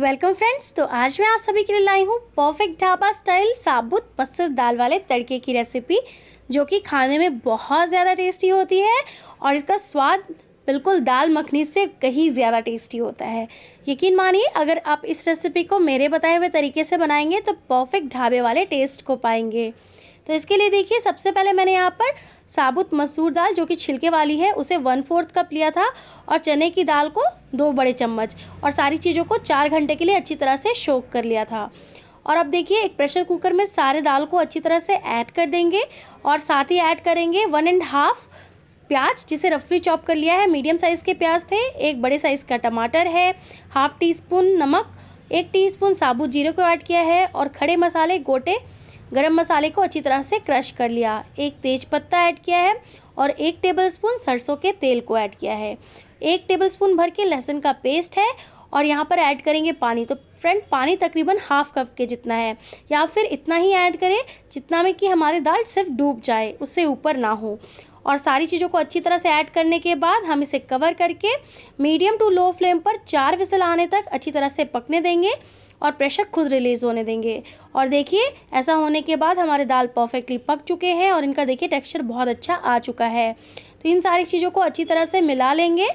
welcome friends तो आज मैं आप सभी के लिए लाई हूँ परफेक्ट ढाबा स्टाइल साबुत मसूर दाल वाले तड़के की रेसिपी जो कि खाने में बहुत ज़्यादा टेस्टी होती है और इसका स्वाद बिल्कुल दाल मखनी से कहीं ज़्यादा टेस्टी होता है यकीन मानिए अगर आप इस रेसिपी को मेरे बताए हुए तरीके से बनाएंगे तो परफेक्ट ढाबे वाले टेस्ट को पाएंगे तो इसके लिए देखिए सबसे पहले मैंने यहाँ पर साबुत मसूर दाल जो कि छिलके वाली है उसे वन फोर्थ कप लिया था और चने की दाल को दो बड़े चम्मच और सारी चीज़ों को चार घंटे के लिए अच्छी तरह से शोक कर लिया था और अब देखिए एक प्रेशर कुकर में सारे दाल को अच्छी तरह से ऐड कर देंगे और साथ ही ऐड करेंगे वन एंड हाफ प्याज जिसे रफली चॉप कर लिया है मीडियम साइज़ के प्याज थे एक बड़े साइज़ का टमाटर है हाफ टी स्पून नमक एक टीस्पून साबुत जीरे को ऐड किया है और खड़े मसाले गोटे गरम मसाले को अच्छी तरह से क्रश कर लिया एक तेज पत्ता ऐड किया है और एक टेबलस्पून सरसों के तेल को ऐड किया है एक टेबलस्पून भर के लहसुन का पेस्ट है और यहाँ पर ऐड करेंगे पानी तो फ्रेंड पानी तकरीबन हाफ कप के जितना है या फिर इतना ही ऐड करें जितना में कि हमारी दाल सिर्फ डूब जाए उससे ऊपर ना हो और सारी चीज़ों को अच्छी तरह से ऐड करने के बाद हम इसे कवर करके मीडियम टू लो फ्लेम पर चार विसल आने तक अच्छी तरह से पकने देंगे और प्रेशर खुद रिलीज़ होने देंगे और देखिए ऐसा होने के बाद हमारे दाल परफेक्टली पक चुके हैं और इनका देखिए टेक्सचर बहुत अच्छा आ चुका है तो इन सारी चीज़ों को अच्छी तरह से मिला लेंगे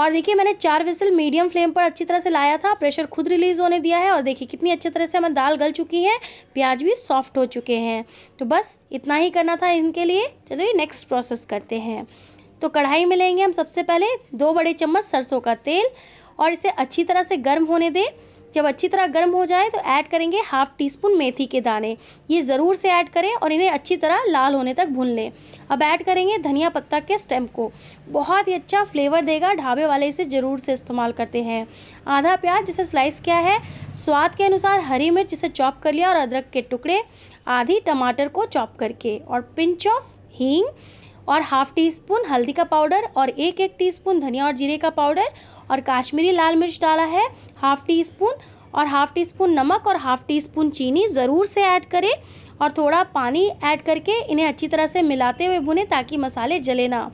और देखिए मैंने चार विसल मीडियम फ्लेम पर अच्छी तरह से लाया था प्रेशर खुद रिलीज़ होने दिया है और देखिए कितनी अच्छी तरह से हमारी दाल गल चुकी है प्याज भी सॉफ्ट हो चुके हैं तो बस इतना ही करना था इनके लिए चलिए नेक्स्ट प्रोसेस करते हैं तो कढ़ाई में लेंगे हम सबसे पहले दो बड़े चम्मच सरसों का तेल और इसे अच्छी तरह से गर्म होने दें जब अच्छी तरह गर्म हो जाए तो ऐड करेंगे हाफ टी स्पून मेथी के दाने ये ज़रूर से ऐड करें और इन्हें अच्छी तरह लाल होने तक भून लें अब ऐड करेंगे धनिया पत्ता के स्टेम को बहुत ही अच्छा फ्लेवर देगा ढाबे वाले इसे ज़रूर से इस्तेमाल करते हैं आधा प्याज जिसे स्लाइस किया है स्वाद के अनुसार हरी मिर्च जिसे चॉप कर लिया और अदरक के टुकड़े आधी टमाटर को चॉप करके और पिंच ऑफ हींग और हाफ़ टी स्पून हल्दी का पाउडर और एक एक टीस्पून धनिया और जीरे का पाउडर और काश्मीरी लाल मिर्च डाला है हाफ़ टी स्पून और हाफ़ टी स्पून नमक और हाफ़ टी स्पून चीनी ज़रूर से ऐड करें और थोड़ा पानी ऐड करके इन्हें अच्छी तरह से मिलाते हुए भुने ताकि मसाले जले ना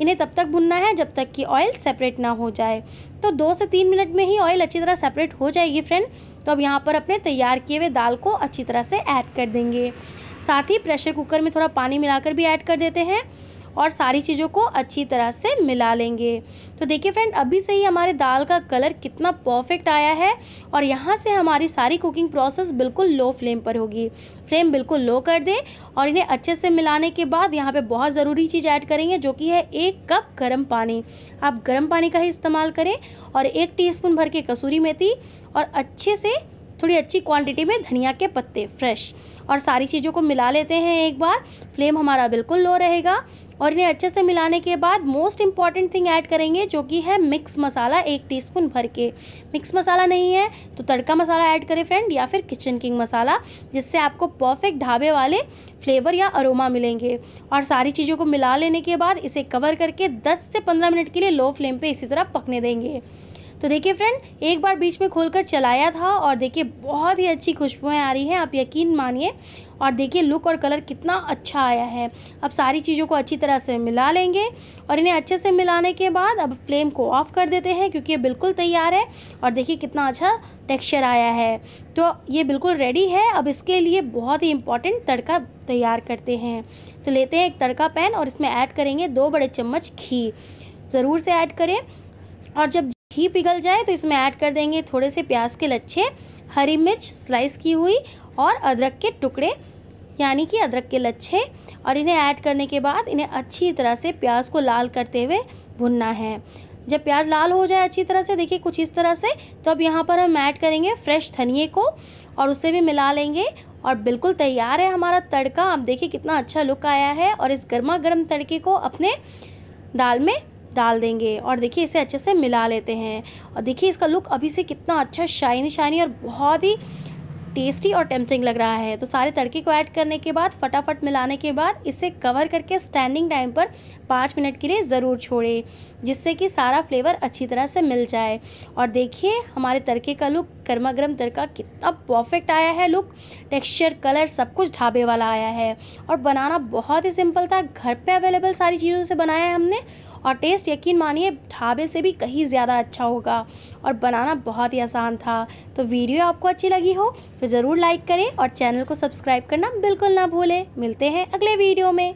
इन्हें तब तक भुनना है जब तक कि ऑयल सेपरेट ना हो जाए तो दो से तीन मिनट में ही ऑयल अच्छी तरह सेपरेट हो जाएगी फ्रेंड तो अब यहाँ पर अपने तैयार किए हुए दाल को अच्छी तरह से ऐड कर देंगे साथ ही प्रेशर कुकर में थोड़ा पानी मिलाकर भी ऐड कर देते हैं और सारी चीज़ों को अच्छी तरह से मिला लेंगे तो देखिए फ्रेंड अभी से ही हमारे दाल का कलर कितना परफेक्ट आया है और यहाँ से हमारी सारी कुकिंग प्रोसेस बिल्कुल लो फ्लेम पर होगी फ्लेम बिल्कुल लो कर दें और इन्हें अच्छे से मिलाने के बाद यहाँ पे बहुत ज़रूरी चीज़ ऐड करेंगे जो कि है एक कप गर्म पानी आप गर्म पानी का ही इस्तेमाल करें और एक टी भर के कसूरी मेथी और अच्छे से थोड़ी अच्छी क्वांटिटी में धनिया के पत्ते फ्रेश और सारी चीज़ों को मिला लेते हैं एक बार फ्लेम हमारा बिल्कुल लो रहेगा और इन्हें अच्छे से मिलाने के बाद मोस्ट इम्पॉर्टेंट थिंग ऐड करेंगे जो कि है मिक्स मसाला एक टीस्पून भर के मिक्स मसाला नहीं है तो तड़का मसाला ऐड करें फ्रेंड या फिर किचन किंग मसाला जिससे आपको परफेक्ट ढाबे वाले फ्लेवर या अरोमा मिलेंगे और सारी चीज़ों को मिला लेने के बाद इसे कवर करके दस से पंद्रह मिनट के लिए लो फ्लेम पर इसी तरह पकने देंगे तो देखिए फ्रेंड एक बार बीच में खोलकर चलाया था और देखिए बहुत ही अच्छी खुशबुएँ आ रही हैं आप यकीन मानिए और देखिए लुक और कलर कितना अच्छा आया है अब सारी चीज़ों को अच्छी तरह से मिला लेंगे और इन्हें अच्छे से मिलाने के बाद अब फ्लेम को ऑफ़ कर देते हैं क्योंकि ये बिल्कुल तैयार है और देखिए कितना अच्छा टेक्सचर आया है तो ये बिल्कुल रेडी है अब इसके लिए बहुत ही इम्पॉर्टेंट तड़का तैयार करते हैं तो लेते हैं एक तड़का पैन और इसमें ऐड करेंगे दो बड़े चम्मच घी ज़रूर से ऐड करें और जब घी पिघल जाए तो इसमें ऐड कर देंगे थोड़े से प्याज के लच्छे हरी मिर्च स्लाइस की हुई और अदरक के टुकड़े यानी कि अदरक के लच्छे और इन्हें ऐड करने के बाद इन्हें अच्छी तरह से प्याज को लाल करते हुए भुनना है जब प्याज लाल हो जाए अच्छी तरह से देखिए कुछ इस तरह से तो अब यहाँ पर हम ऐड करेंगे फ्रेश धनिए को और उसे भी मिला लेंगे और बिल्कुल तैयार है हमारा तड़का आप देखिए कितना अच्छा लुक आया है और इस गर्मा गर्म तड़के को अपने दाल में डाल देंगे और देखिए इसे अच्छे से मिला लेते हैं और देखिए इसका लुक अभी से कितना अच्छा शाइनी शाइनी और बहुत ही टेस्टी और टेम्पटिंग लग रहा है तो सारे तड़के को ऐड करने के बाद फटाफट मिलाने के बाद इसे कवर करके स्टैंडिंग टाइम पर पाँच मिनट के लिए ज़रूर छोड़ें जिससे कि सारा फ्लेवर अच्छी तरह से मिल जाए और देखिए हमारे तड़के का लुक गर्मा गर्म तड़का कितना परफेक्ट आया है लुक टेक्सचर कलर सब कुछ ढाबे वाला आया है और बनाना बहुत ही सिंपल था घर पर अवेलेबल सारी चीज़ों से बनाया है हमने और टेस्ट यकीन मानिए ढाबे से भी कहीं ज़्यादा अच्छा होगा और बनाना बहुत ही आसान था तो वीडियो आपको अच्छी लगी हो तो ज़रूर लाइक करें और चैनल को सब्सक्राइब करना बिल्कुल ना भूलें मिलते हैं अगले वीडियो में